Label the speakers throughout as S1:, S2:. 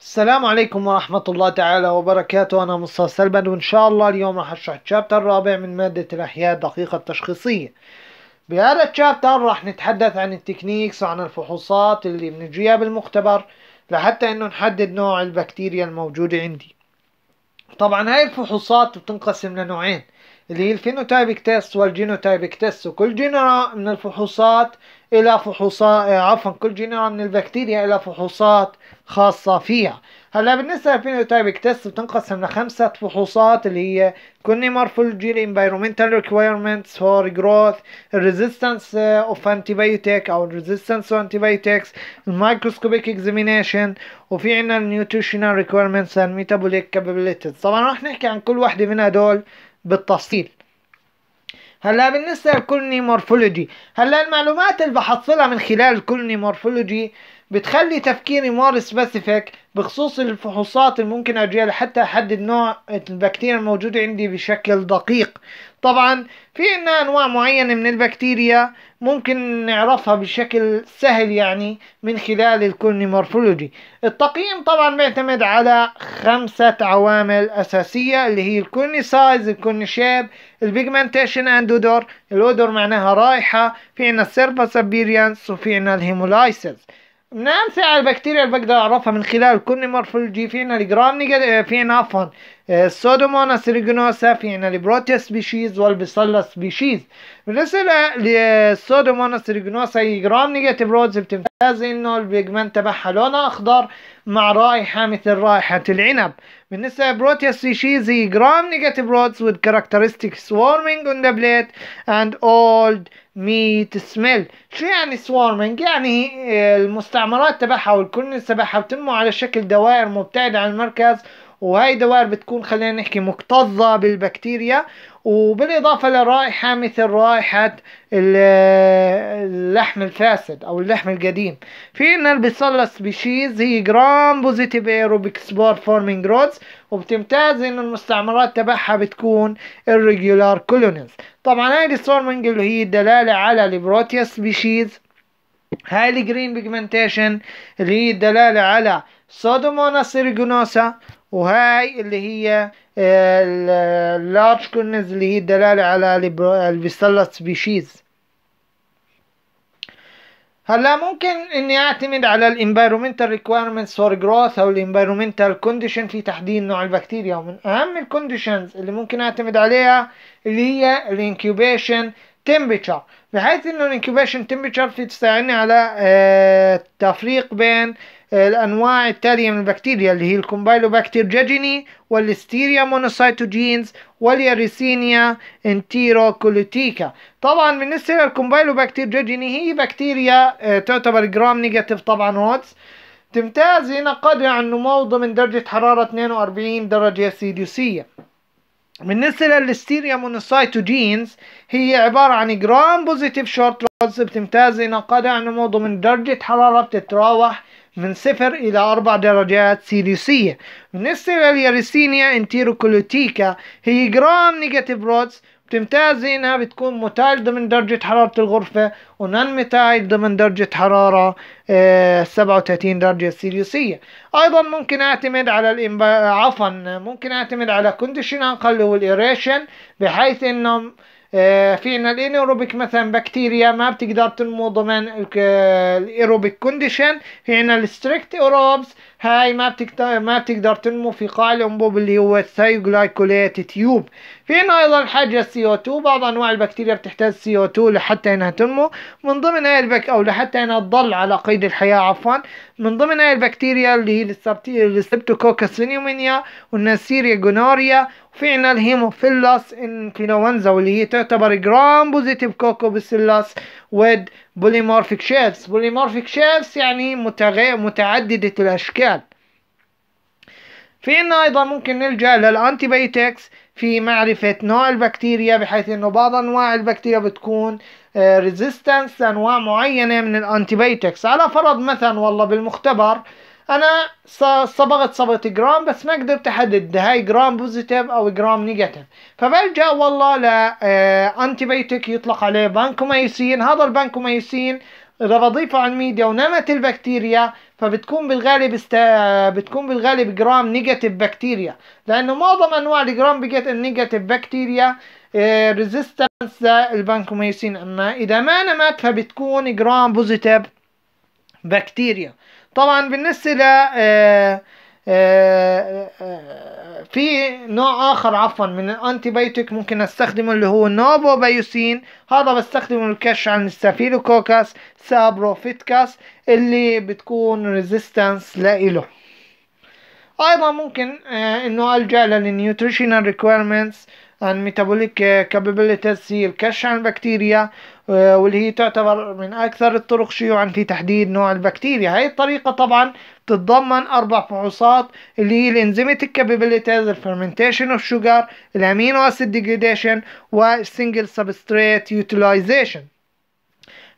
S1: السلام عليكم ورحمة الله تعالى وبركاته أنا مصطفى سلبن وإن شاء الله اليوم راح أشرح الشابتر الرابع من مادة الأحياء الدقيقة التشخيصية بهذا الشابتر راح نتحدث عن التكنيكس وعن الفحوصات اللي بنجيها بالمختبر لحتى إنه نحدد نوع البكتيريا الموجودة عندي طبعا هاي الفحوصات بتنقسم لنوعين اللي هي الفينوتايبك تيست والجينوتايبك تيست وكل جينرا من الفحوصات الى فحوصات آه، عفوا كل نوع من البكتيريا الى فحوصات خاصه فيها هلا بالنسبه للفينوتايبك تيست بتنقسم لخمسه فحوصات اللي هي كوني مورفولوجي انفايرمنتال ريكويرمنتس فور جروث الريزيستنس اوف انتيبيوتيك او الريزيستنس اوف انتيبيوتيكس المايكروسكوبيك اكزيمينيشن وفي عندنا النيوتريشنال ريكويرمنتس اند ميتابوليك كابابيلتيز طبعا رح نحكي عن كل وحده من هدول بالتفصيل هلا بالنسبة للكولوني مورفولوجي هلا المعلومات اللي بحصلها من خلال الكولوني مورفولوجي بتخلي تفكيري مور سبيسيفيك بخصوص الفحوصات اللي ممكن اجيها لحتى أحدد نوع البكتيريا الموجودة عندي بشكل دقيق طبعا في عنا أنواع معينة من البكتيريا ممكن نعرفها بشكل سهل يعني من خلال الكورني مورفولوجي التقييم طبعا بيعتمد على خمسة عوامل أساسية اللي هي الكورني سايز الكورني شيب البيجمنتيشن اند اودور الاودور معناها رائحة في عنا السيرفا سبيريانس وفي عنا الهيمولايسز نعم سعر البكتيريا بقدر أعرفها من خلال كل مرفولوجي فينا الجرام فينا عفوا السودوموناس في فينا البروتيا سبيشيز والبصلة سبيشيز بالنسبة للسودوموناس هي جرام نيجاتيف رودز بتمتاز انه البيجمنت تبعها لونها اخضر مع رائحة مثل رائحة العنب بالنسبة لبروتيا سبيشيز هي جرام نيجاتيف رودز with characteristic swarming on the plate and old ميت سميل شو يعني سوارمينج يعني المستعمرات تبعها والكورنس تبعها بتنمو على شكل دوائر مبتعدة عن المركز وهاي دوائر بتكون خلينا نحكي مكتظة بالبكتيريا وبالإضافة لرائحة مثل رائحة اللحم الفاسد أو اللحم القديم في إن البيصلة سبيشيز هي جرام بوزيتيف ايروبيك سبور فورمينج رودز وبتمتاز إن المستعمرات تبعها بتكون الريجولار كولونيز طبعا هاي السورمينج اللي هي دلالة على البروتيا سبيشيز هاي الجرين بيجمنتيشن اللي هي دلالة على سودوموناس ايريجونوسا وهاي اللي هي آه، اللارج كورنز اللي هي الدلالة على اللي سبيشيز هلا ممكن اني اعتمد على الانفايرومنتال requirements فور جروث او الانفايرومنتال كونديشن في تحديد نوع البكتيريا ومن اهم الكونديشنز اللي ممكن اعتمد عليها اللي هي الانكيوبيشن temperature بحيث انه الانكيوبيشن temperature بتساعدني على آه، التفريق بين الأنواع التالية من البكتيريا اللي هي الكومبايلوباكتير جاجيني والستيريا واليريسينيا والياريسينيا انتيروكوليتيكا طبعا بالنسبة للكومبايلوباكتير جاجيني هي بكتيريا آه، تعتبر جرام نيجاتيف طبعا هوتس تمتاز هنا قد عن نمو ضمن درجة حرارة 42 درجة سيديوسية بالنسبة للستيريا مونوسايتوجينز هي عبارة عن جرام بوزيتيف شورت روز بتمتاز إلى عن نمو ضمن درجة حرارة بتتراوح من صفر إلى أربع درجات سيليسية بالنسبة لليارسينيا انتيروكولوتيكا هي جرام نيجاتيف رودز بتمتاز انها بتكون متايل ضمن درجة حرارة الغرفة ونان متايل ضمن درجة حرارة آه، سبعة 37 درجة سيليوسية ايضا ممكن اعتمد على الإمبا... عفوا ممكن اعتمد على كونديشن انقل والإيريشن بحيث انهم آه، في عنا الانيروبيك مثلا بكتيريا ما بتقدر تنمو ضمن آه، الايروبيك كونديشن في عنا الستريكت ايروبس هاي ما بتقدر ما بتقدر تنمو في قاع الانبوب اللي هو الثيوغلايكوليت تيوب في هنا ايضا حاجه سي او 2 بعض انواع البكتيريا بتحتاج سي او 2 لحتى انها تنمو من ضمن هاي البك او لحتى انها تضل على قيد الحياه عفوا من ضمن هاي البكتيريا اللي هي السبتوكوكس نيومينيا والنسيريا جونوريا في عنا الهيموفيلس انفلونزا واللي هي تعتبر جرام بوزيتيف كوكو بسيلس with polymorphic shapes polymorphic shapes يعني متعددة الأشكال في إنه أيضا ممكن نلجأ للأنتيبيوتكس في معرفة نوع البكتيريا بحيث إنه بعض أنواع البكتيريا بتكون ريزيستنس آه، لأنواع معينة من الأنتيبيوتكس على فرض مثلا والله بالمختبر انا صبغت صبغه جرام بس ما قدرت احدد هاي جرام بوزيتيف او جرام نيجاتيف فبلجا والله لانتي آه، بيوتيك يطلق عليه بانكوميسين هذا البانكوميسين اذا بضيفه على الميديا ونمت البكتيريا فبتكون بالغالب است... آه، بتكون بالغالب جرام نيجاتيف بكتيريا لانه معظم انواع الجرام نيجاتيف بكتيريا ريزيستنس البانكوميسين اما اذا ما نمت فبتكون جرام بوزيتيف بكتيريا طبعا بالنسبة ل آه، آه، آه، في نوع اخر عفوا من الانتي ممكن استخدمه اللي هو النوبو بايوسين هذا بستخدمه الكش عن السافيلوكوكاس سابروفيتكاس اللي بتكون ريزيستنس لإله ايضا ممكن انه الجا للنيوتريشنال ريكويرمنتس and metabolic capabilities هي الكش عن البكتيريا آه، واللي هي تعتبر من أكثر الطرق شيوعا في تحديد نوع البكتيريا هاي الطريقة طبعا تتضمن أربع فحوصات اللي هي الانزيماتيك كابابيليتيز الفرمنتيشن اوف شوجر الامينو اسيد ديجريديشن والسنجل سبستريت يوتيلايزيشن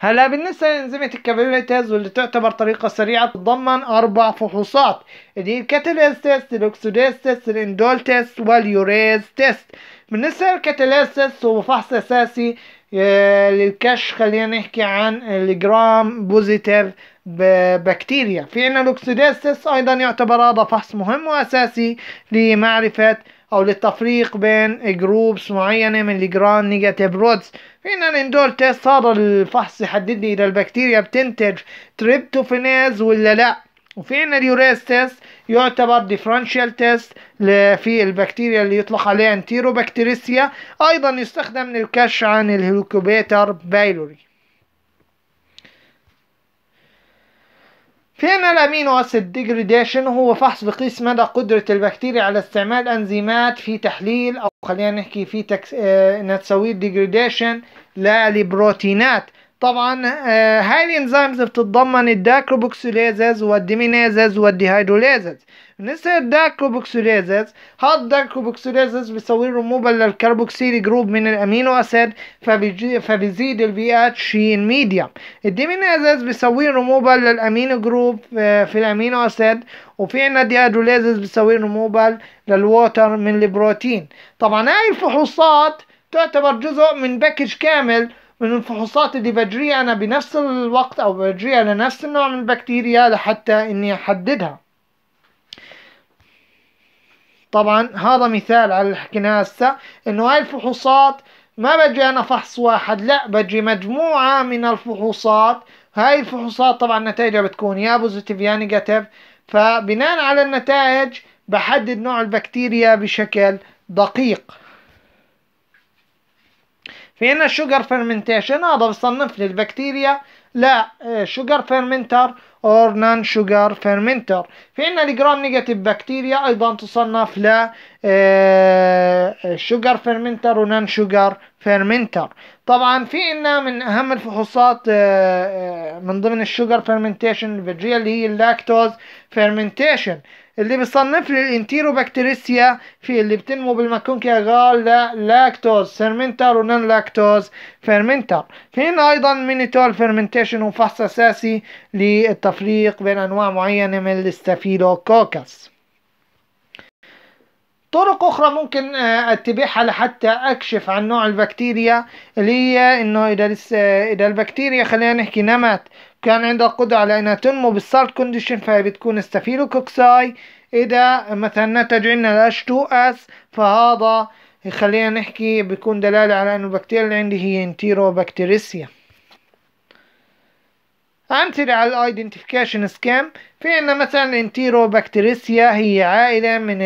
S1: هلا بالنسبة لانزيماتيك كابابيليتيز واللي تعتبر طريقة سريعة تتضمن أربع فحوصات اللي هي الكاتاليز تيست الأكسوديز تيست الإندول تيست واليوريز تيست بالنسبة للكاتاليسس هو فحص أساسي آه، للكشف خلينا نحكي عن الجرام بوزيتيف بكتيريا في عنا الأكسيداسس أيضا يعتبر هذا فحص مهم وأساسي لمعرفة أو للتفريق بين جروبس معينة من الجرام نيجاتيف رودز في عنا الاندول تيست هذا الفحص يحدد لي إذا البكتيريا بتنتج تريبتوفينيز ولا لأ وفي عنا اليوريز تيست يعتبر ديفرنشال تيست في البكتيريا اللي يطلق عليها انتيروبكتيريسيا ايضا يستخدم للكشف عن الهيلوكوبيتر بايلوري فهنا الامينو اسيد ديجريديشن هو فحص بقيس مدى قدرة البكتيريا على استعمال انزيمات في تحليل او خلينا نحكي في تكس... آه... نتسوي ديجريديشن للبروتينات طبعا آه، هاي الانزيمز بتتضمن الداكروبوكسيليزاز والديمينازاز والديهيدروليزاز بالنسبه للداكروبوكسيليزاز هاد الداكروبوكسيليزاز بيسوي ريموفال للكربوكسيل جروب من الامينو اسيد فبيزيد البي اتش الميديم الديمينيزز بيسوي ريموفال للامينو جروب آه، في الامينو اسيد وفي عنا ديهيدروليزاز بيسوي ريموفال للووتر من البروتين طبعا هاي الفحوصات تعتبر جزء من باكج كامل من الفحوصات اللي بجريها أنا بنفس الوقت أو بجريها لنفس النوع من البكتيريا لحتى إني أحددها طبعا هذا مثال على اللي حكيناه هسه إنه هاي الفحوصات ما بجي أنا فحص واحد لا بجي مجموعة من الفحوصات هاي الفحوصات طبعا نتائجها بتكون يا بوزيتيف يا نيجاتيف فبناء على النتائج بحدد نوع البكتيريا بشكل دقيق في هنا شوجر فيرمنتيشن هذا بصنف لي البكتيريا لا شوجر فيرمنتر اور نان شوجر فيرمنتر فهنا الجرام نيجاتيف بكتيريا ايضا تصنف ل شوجر فيرمنتر ونان شوجر فيرمنتر طبعا في عنا من اهم الفحوصات آه، آه، من ضمن الشوجر فيرمنتيشن الفيرجيه اللي هي اللاكتوز فيرمنتيشن اللي بيصنف للانتيروبكتيريسيا في اللي بتنمو بالمكون كغال لاكتوز فيرمنتر ونان لاكتوز فيرمنتر في هنا ايضا مينيتول فيرمنتيشن وفحص اساسي للتفريق بين انواع معينه من الستافيلوكوكس طرق اخرى ممكن آه، اتبعها لحتى اكشف عن نوع البكتيريا اللي هي انه اذا آه، اذا البكتيريا خلينا نحكي نمت كان عندها قدرة على انها تنمو بالسارت كونديشن فهي بتكون ستافيلوكوكساي اذا مثلا نتج عنا الاش 2 اس فهذا خلينا نحكي بيكون دلالة على انه البكتيريا اللي عندي هي انتيرو بكتيريسيا أمثلة على الايدنتيفيكيشن سكام في ان مثلا بكتيريسيا هي عائلة من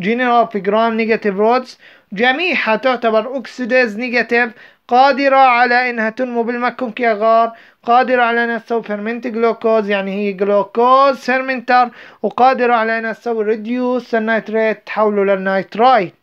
S1: جينيرال في جرام نيجاتيف رودز جميعها تعتبر اوكسيديز نيجاتيف قادرة على انها تنمو يا غار قادرة على انها تسوي فيرمنت جلوكوز يعني هي جلوكوز فيرمنتر وقادرة على انها تسوي ريديوس النايتريت تحوله للنايترايت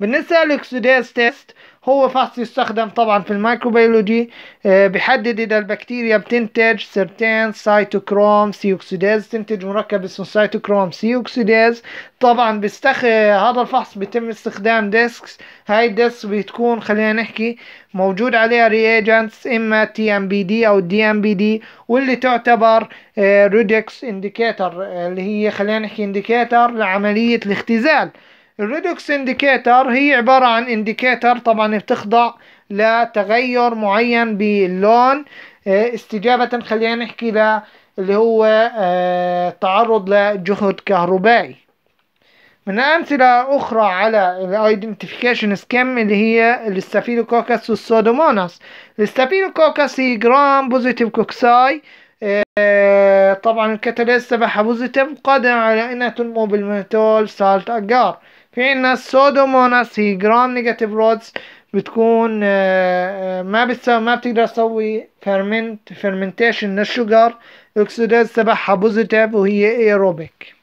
S1: بالنسبة للاكسيديز تيست هو فحص يستخدم طبعا في الميكروبيولوجي آه، بيحدد اذا البكتيريا بتنتج سيرتين سايتوكروم سي اوكسيداز تنتج مركب اسمه سايتوكروم سي اوكسيداز طبعا بيستخ آه، هذا الفحص بيتم استخدام ديسكس هاي الديسك بتكون خلينا نحكي موجود عليها رياجنتس اما تي ام بي دي او دي ام بي دي واللي تعتبر ريدكس آه، انديكيتر اللي هي خلينا نحكي انديكيتر لعمليه الاختزال الريدوكس انديكيتر هي عبارة عن انديكيتر طبعا بتخضع لتغير معين باللون آه، استجابة خلينا نحكي ل اللي هو آه، تعرض لجهد كهربائي من أمثلة أخرى على الايدنتيفيكيشن سكيم اللي هي الستافيلوكوكس والسودوموناس الستافيلوكوكس هي جرام بوزيتيف كوكساي طبعا الكاتاليست تبعها بوزيتيف قادرة على انها تنمو بالميثول سالت اجار في ان السودوموناس هي جرام نيجاتيف رودز بتكون آه، آه، ما بتسوي ما بتقدر تسوي فرمنت فرمنتيشن للشجر الاكسيداز تبعها بوزيتيف وهي ايروبيك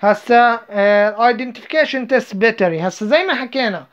S1: هسا ايدنتيفيكيشن تيست بيتري هسا زي ما حكينا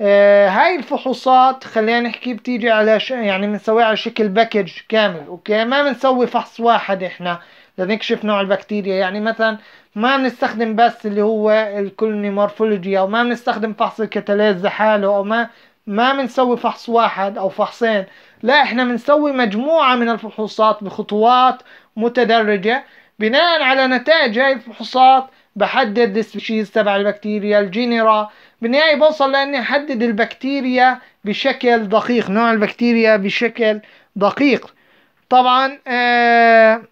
S1: آه، هاي الفحوصات خلينا نحكي بتيجي على ش... يعني بنسويها على شكل باكج كامل اوكي ما بنسوي فحص واحد احنا لنكشف نوع البكتيريا يعني مثلا ما بنستخدم بس اللي هو الكولوني مورفولوجي او ما بنستخدم فحص الكتاليز لحاله او ما ما بنسوي فحص واحد او فحصين لا احنا بنسوي مجموعة من الفحوصات بخطوات متدرجة بناء على نتائج هاي الفحوصات بحدد السبيشيز تبع البكتيريا الجينرا بالنهاية بوصل لاني احدد البكتيريا بشكل دقيق نوع البكتيريا بشكل دقيق طبعا آه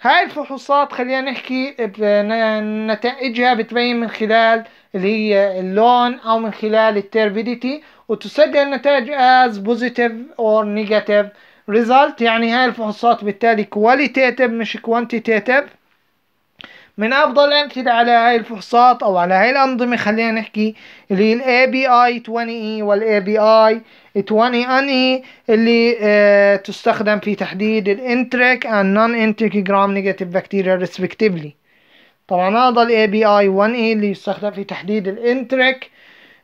S1: هاي الفحوصات خلينا نحكي نتائجها بتبين من خلال اللي هي اللون او من خلال التيربيديتي وتسجل النتائج as positive or negative result يعني هاي الفحوصات بالتالي qualitative مش quantitative من افضل الامثله على هاي الفحوصات او على هاي الانظمه خلينا نحكي اللي هي الاي بي اي 20 اي والاي بي اي 20 ان اي اللي آه تستخدم في تحديد الانتريك اند نون انتريك جرام نيجاتيف بكتيريا ريسبكتيفلي طبعا هذا الاي بي اي 1 اي اللي يستخدم في تحديد الانتريك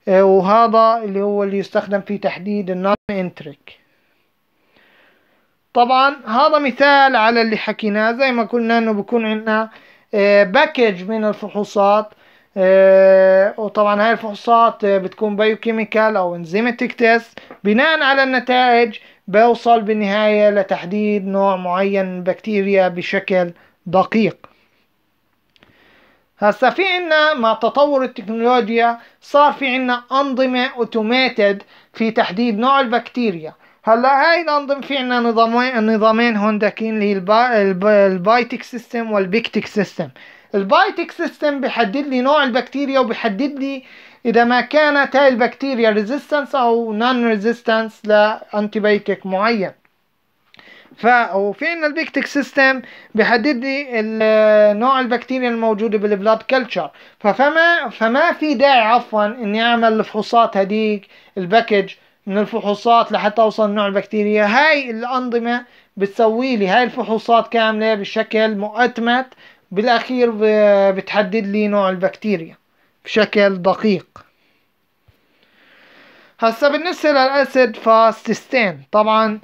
S1: آه وهذا اللي هو اللي يستخدم في تحديد النون انتريك طبعا هذا مثال على اللي حكيناه زي ما قلنا انه بكون عندنا باكج آه، من الفحوصات آه، وطبعا هاي الفحوصات آه، بتكون بايوكيميكال او انزيماتيك تيست بناء على النتائج بوصل بالنهاية لتحديد نوع معين من بكتيريا بشكل دقيق هسا في عنا مع تطور التكنولوجيا صار في عنا أنظمة أوتوماتد في تحديد نوع البكتيريا هلا هاي الانظمه في عنا نظامين نظامين داكين اللي البا... الب... البايتك سيستم والبيكتك سيستم البايتك سيستم بحدد لي نوع البكتيريا وبحدد لي اذا ما كانت هاي البكتيريا ريزيستنس او نون ريزيستنس لانتيبيوتيك معين ف وفي عندنا البيكتك سيستم بحدد لي نوع البكتيريا الموجوده بالبلاد كلتشر ففما فما في داعي عفوا اني اعمل الفحوصات هذيك الباكج من الفحوصات لحتى اوصل نوع البكتيريا هاي الانظمه بتسوي لي هاي الفحوصات كامله بشكل مؤتمت بالاخير بتحدد لي نوع البكتيريا بشكل دقيق هسا بالنسبة للأسيد فاستستين طبعا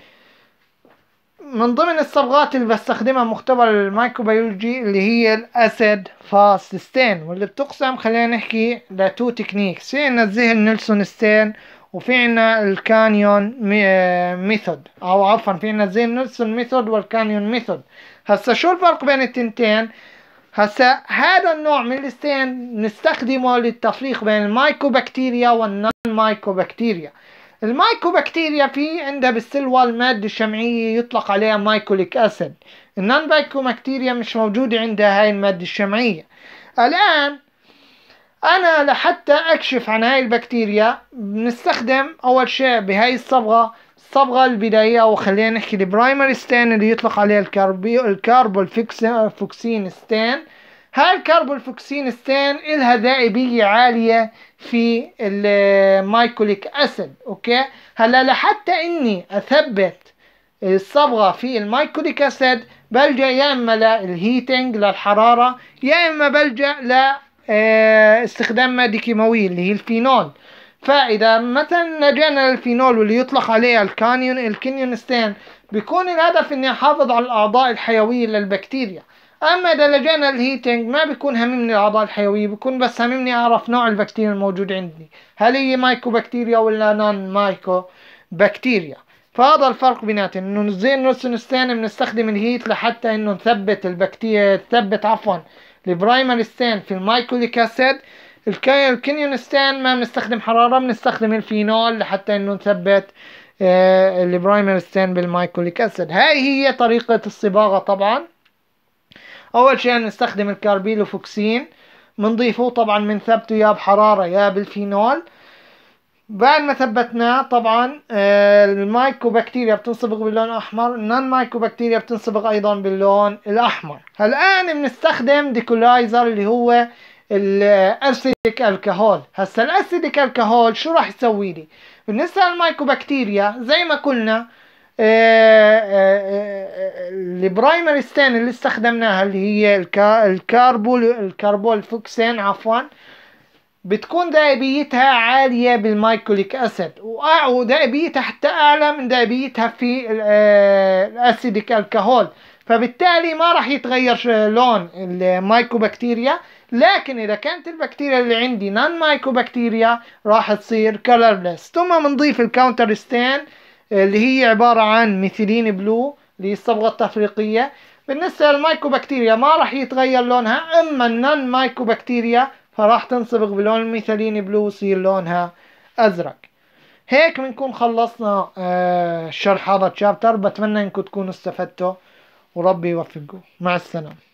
S1: من ضمن الصبغات اللي بستخدمها مختبر الميكروبيولوجي اللي هي الأسيد فاستستين واللي بتقسم خلينا نحكي لتو تكنيكس في عنا نيلسون ستين وفي عنا الكانيون ميثود او عفوا في عنا زي نيلسون ميثود والكانيون ميثود هسا شو الفرق بين التنتين هسا هذا النوع من الستين نستخدمه للتفريق بين المايكوبكتيريا والنون مايكوبكتيريا المايكوبكتيريا في عندها بالسلوى المادة الشمعية يطلق عليها مايكوليك أسيد النون مايكوبكتيريا مش موجودة عندها هاي المادة الشمعية الآن انا لحتى اكشف عن هاي البكتيريا بنستخدم اول شيء بهاي الصبغه الصبغه البدائيه او خلينا نحكي البرايمري ستين اللي يطلق عليه الكاربي فوكسين ستين هاي فوكسين ستين الها ذائبيه عاليه في المايكوليك اسيد اوكي هلا لحتى اني اثبت الصبغه في المايكوليك اسيد بلجا يا اما للهيتنج للحراره يا اما بلجا ل آه، استخدام مادة كيماوية اللي هي الفينول فإذا مثلا لجأنا للفينول واللي يطلق عليه الكانيون الكنيون ستان بيكون الهدف إني أحافظ على الأعضاء الحيوية للبكتيريا أما إذا لجأنا للهيتنج ما بيكون هممني الأعضاء الحيوية بيكون بس هممني أعرف نوع البكتيريا الموجود عندي هل هي مايكو بكتيريا ولا نون مايكو بكتيريا فهذا الفرق بيناتهم انه زي النسنستان بنستخدم الهيت لحتى انه نثبت البكتيريا تثبت عفوا البرايمري ستاند في المايكوليك اسيد الكينيون ستاند ما بنستخدم حراره بنستخدم الفينول لحتى انه نثبت البرايمري آه، ستاند بالمايكوليك اسيد هاي هي طريقه الصباغه طبعا اول شيء نستخدم الكاربيلوفوكسين بنضيفه طبعا بنثبته يا بحراره يا بالفينول بعد ما ثبتناه طبعا آه، المايكوبكتيريا بتنصبغ باللون الاحمر النون مايكوبكتيريا بتنصبغ ايضا باللون الاحمر الان بنستخدم ديكولايزر اللي هو الاسيديك الكهول هسا الاسيديك الكهول شو راح يسوي لي بالنسبه للمايكوبكتيريا زي ما قلنا آه، آه، البرايمري ستين اللي استخدمناها اللي هي الكاربول الكاربول فوكسين عفوا بتكون دائبيتها عالية بالمايكوليك أسيد ودائبيتها حتى أعلى من دائبيتها في آه، الأسيديك الكهول فبالتالي ما راح يتغير لون المايكوبكتيريا لكن اذا كانت البكتيريا اللي عندي نان مايكوبكتيريا راح تصير كولرلس ثم بنضيف الكاونتر ستان اللي هي عبارة عن ميثيلين بلو اللي هي الصبغة التفريقية بالنسبة للمايكوبكتيريا ما راح يتغير لونها اما النان مايكوبكتيريا فراح تنصبغ بلون الميثالين بلو ويصير لونها أزرق هيك بنكون خلصنا آه، شرح هذا الشابتر بتمنى انكم تكونوا استفدتوا وربي يوفقكم مع السلامه